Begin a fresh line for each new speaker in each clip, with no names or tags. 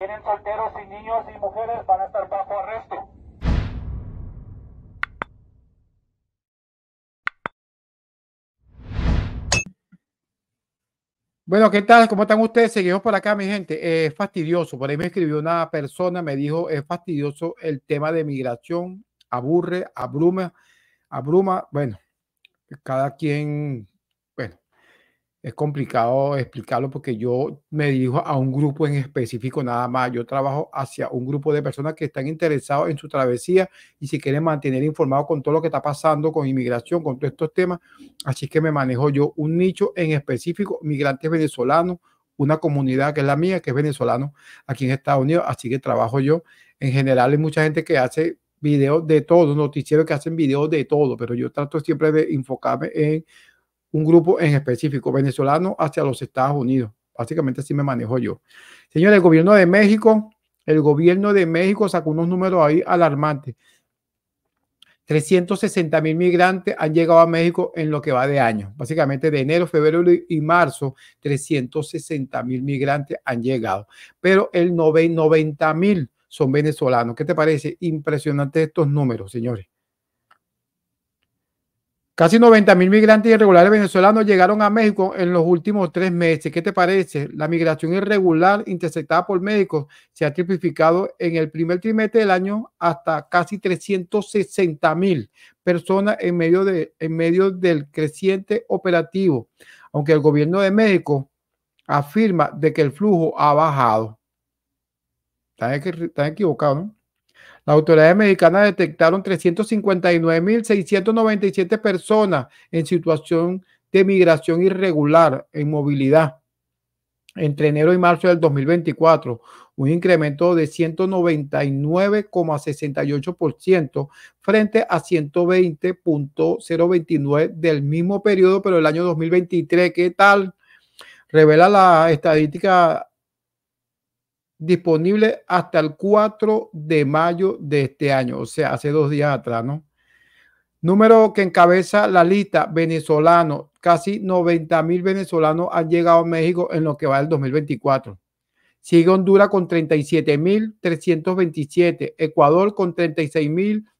Tienen solteros y niños y mujeres para a estar bajo arresto. Bueno, ¿qué tal? ¿Cómo están ustedes? Seguimos por acá, mi gente. Es fastidioso. Por ahí me escribió una persona, me dijo, es fastidioso el tema de migración, aburre, abruma, abruma. Bueno, cada quien es complicado explicarlo porque yo me dirijo a un grupo en específico nada más. Yo trabajo hacia un grupo de personas que están interesados en su travesía y si quieren mantener informado con todo lo que está pasando con inmigración, con todos estos temas. Así que me manejo yo un nicho en específico, migrantes venezolanos, una comunidad que es la mía, que es venezolano aquí en Estados Unidos. Así que trabajo yo. En general hay mucha gente que hace videos de todo, noticieros que hacen videos de todo, pero yo trato siempre de enfocarme en un grupo en específico, venezolano hacia los Estados Unidos. Básicamente así me manejo yo. Señores, el gobierno de México, el gobierno de México sacó unos números ahí alarmantes. 360 mil migrantes han llegado a México en lo que va de año. Básicamente de enero, febrero y marzo, 360 mil migrantes han llegado. Pero el 90 mil son venezolanos. ¿Qué te parece? Impresionante estos números, señores. Casi 90 mil migrantes irregulares venezolanos llegaron a México en los últimos tres meses. ¿Qué te parece? La migración irregular interceptada por médicos se ha triplificado en el primer trimestre del año hasta casi 360 mil personas en medio, de, en medio del creciente operativo, aunque el gobierno de México afirma de que el flujo ha bajado. Están, están equivocados, ¿no? Las autoridades mexicanas detectaron 359.697 personas en situación de migración irregular en movilidad entre enero y marzo del 2024, un incremento de 199,68% frente a 120.029 del mismo periodo, pero el año 2023, ¿qué tal? Revela la estadística disponible hasta el 4 de mayo de este año, o sea, hace dos días atrás, ¿no? Número que encabeza la lista, venezolano. Casi 90 mil venezolanos han llegado a México en lo que va del 2024. Sigue Honduras con 37.327, mil Ecuador con 36 mil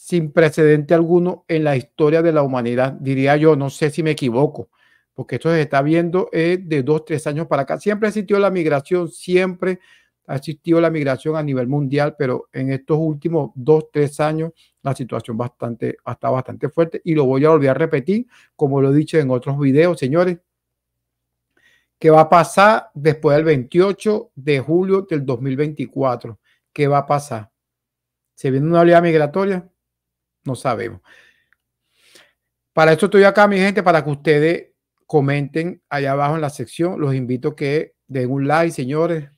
sin precedente alguno en la historia de la humanidad, diría yo, no sé si me equivoco, porque esto se está viendo eh, de dos, tres años para acá. Siempre existió la migración, siempre ha existido la migración a nivel mundial, pero en estos últimos dos, tres años la situación bastante, está bastante fuerte y lo voy a volver a repetir, como lo he dicho en otros videos, señores, ¿qué va a pasar después del 28 de julio del 2024. ¿Qué va a pasar? ¿Se viene una oleada migratoria? No sabemos. Para esto estoy acá, mi gente, para que ustedes comenten allá abajo en la sección. Los invito a que den un like, señores.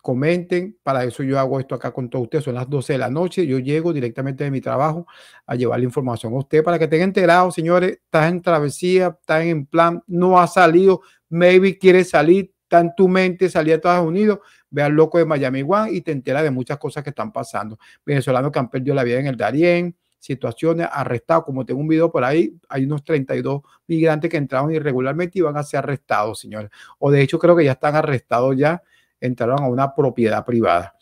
Comenten. Para eso yo hago esto acá con todos ustedes. Son las 12 de la noche. Yo llego directamente de mi trabajo a llevar la información a usted para que estén enterados, señores. Estás en travesía, estás en plan, no ha salido. Maybe quiere salir, está en tu mente salir a Estados Unidos, ve al loco de Miami One y te entera de muchas cosas que están pasando. venezolano que han perdido la vida en el Darién, situaciones, arrestados, como tengo un video por ahí, hay unos 32 migrantes que entraron irregularmente y van a ser arrestados, señores. O de hecho creo que ya están arrestados ya, entraron a una propiedad privada.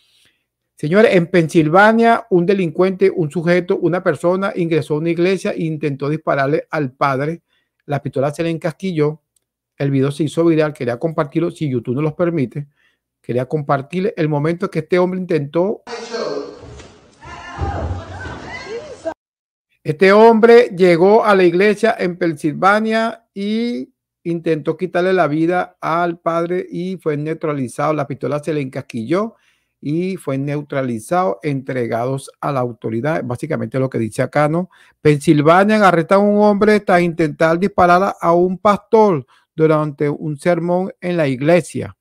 Señores, en Pensilvania, un delincuente, un sujeto, una persona ingresó a una iglesia e intentó dispararle al padre. La pistola se le encasquilló. El video se hizo viral. Quería compartirlo, si YouTube no los permite. Quería compartir el momento que este hombre intentó Este hombre llegó a la iglesia en Pensilvania y intentó quitarle la vida al padre y fue neutralizado. La pistola se le encasquilló y fue neutralizado, entregados a la autoridad. Básicamente lo que dice acá, ¿no? Pensilvania arresta a un hombre tras intentar disparar a un pastor durante un sermón en la iglesia.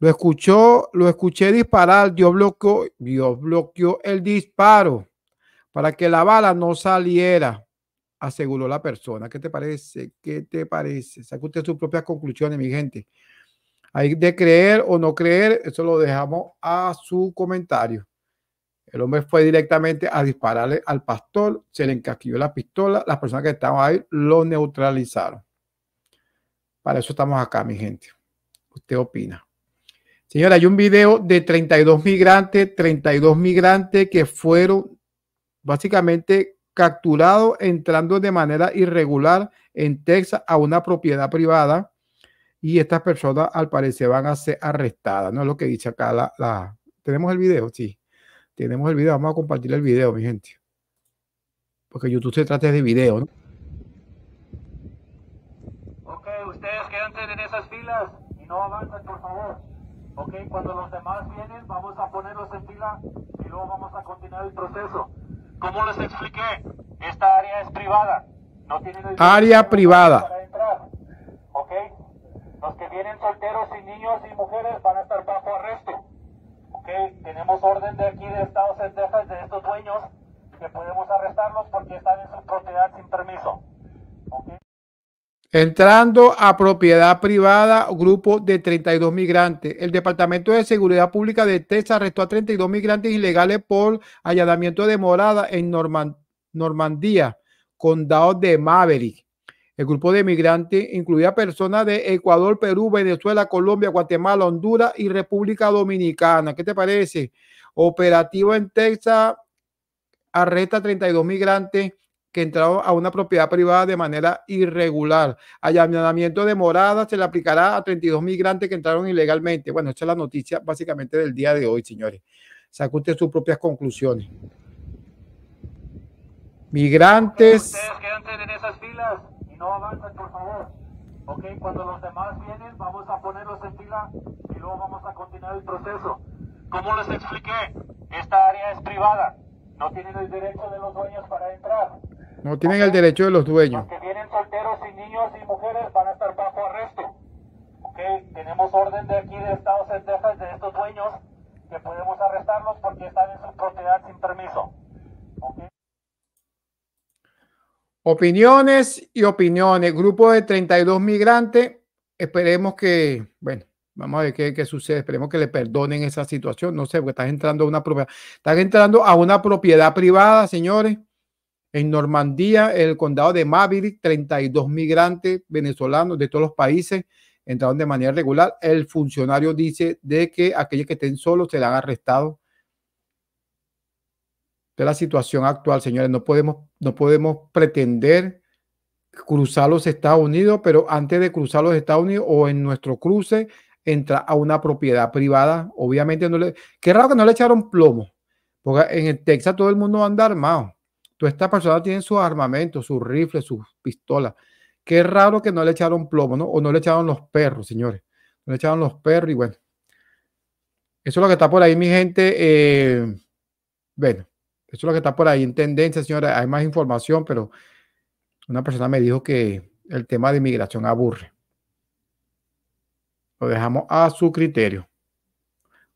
Lo escuchó, lo escuché disparar, Dios bloqueó, Dios bloqueó el disparo para que la bala no saliera, aseguró la persona. ¿Qué te parece? ¿Qué te parece? Saque usted sus propias conclusiones, mi gente. Hay de creer o no creer, eso lo dejamos a su comentario. El hombre fue directamente a dispararle al pastor, se le encasquilló la pistola, las personas que estaban ahí lo neutralizaron. Para eso estamos acá, mi gente. ¿Usted opina? Señora, hay un video de 32 migrantes, 32 migrantes que fueron básicamente capturado entrando de manera irregular en Texas a una propiedad privada y estas personas al parecer van a ser arrestadas, ¿no? Es lo que dice acá la, ¿Tenemos el video? Sí, tenemos el video, vamos a compartir el video, mi gente. Porque YouTube se trata de video, ¿no? Ok, ustedes quédense en esas filas y no avancen, por favor. Ok, cuando los demás vienen, vamos a ponerlos en fila y luego vamos a continuar el proceso. Como les expliqué, esta área es privada. No tiene área privada. Para Los que vienen solteros y niños y mujeres van a estar bajo arresto. Tenemos orden de aquí de Estados Unidos, de estos dueños que podemos arrestarlos porque están en su propiedad sin permiso. Entrando a propiedad privada, grupo de 32 migrantes. El Departamento de Seguridad Pública de Texas arrestó a 32 migrantes ilegales por allanamiento de morada en Normandía, condado de Maverick. El grupo de migrantes incluía personas de Ecuador, Perú, Venezuela, Colombia, Guatemala, Honduras y República Dominicana. ¿Qué te parece? Operativo en Texas arresta 32 migrantes que entraron a una propiedad privada de manera irregular. Allanamiento de morada se le aplicará a 32 migrantes que entraron ilegalmente. Bueno, esta es la noticia básicamente del día de hoy, señores. Saca usted sus propias conclusiones. Migrantes. Ustedes quédense en esas filas y no avancen, por favor. Ok, cuando los demás vienen, vamos a ponerlos en fila y luego vamos a continuar el proceso. Como les expliqué, esta área es privada. No tienen el derecho de los dueños para entrar. No tienen el derecho de los dueños. Los que vienen solteros y niños y mujeres van a estar bajo arresto. Okay. Tenemos orden de aquí de Estados Texas de estos dueños que podemos arrestarlos porque están en su propiedad sin permiso. Okay. Opiniones y opiniones. Grupo de 32 migrantes. Esperemos que, bueno, vamos a ver qué, qué, sucede. Esperemos que le perdonen esa situación. No sé, porque entrando a una propiedad, están entrando a una propiedad privada, señores. En Normandía, el condado de Maverick, 32 migrantes venezolanos de todos los países entraron de manera regular. El funcionario dice de que aquellos que estén solos serán arrestados. De la situación actual, señores, no podemos, no podemos pretender cruzar los Estados Unidos, pero antes de cruzar los Estados Unidos o en nuestro cruce, entra a una propiedad privada. Obviamente no le... Qué raro que no le echaron plomo, porque en el Texas todo el mundo anda armado esta esta persona tiene sus armamentos, sus rifles, sus pistolas. Qué raro que no le echaron plomo, ¿no? O no le echaron los perros, señores. No le echaron los perros y bueno. Eso es lo que está por ahí, mi gente. Eh, bueno, eso es lo que está por ahí en tendencia, señora. Hay más información, pero una persona me dijo que el tema de inmigración aburre. Lo dejamos a su criterio.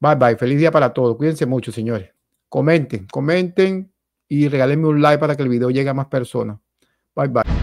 Bye bye. Feliz día para todos. Cuídense mucho, señores. Comenten, comenten, y regálenme un like para que el video llegue a más personas. Bye bye.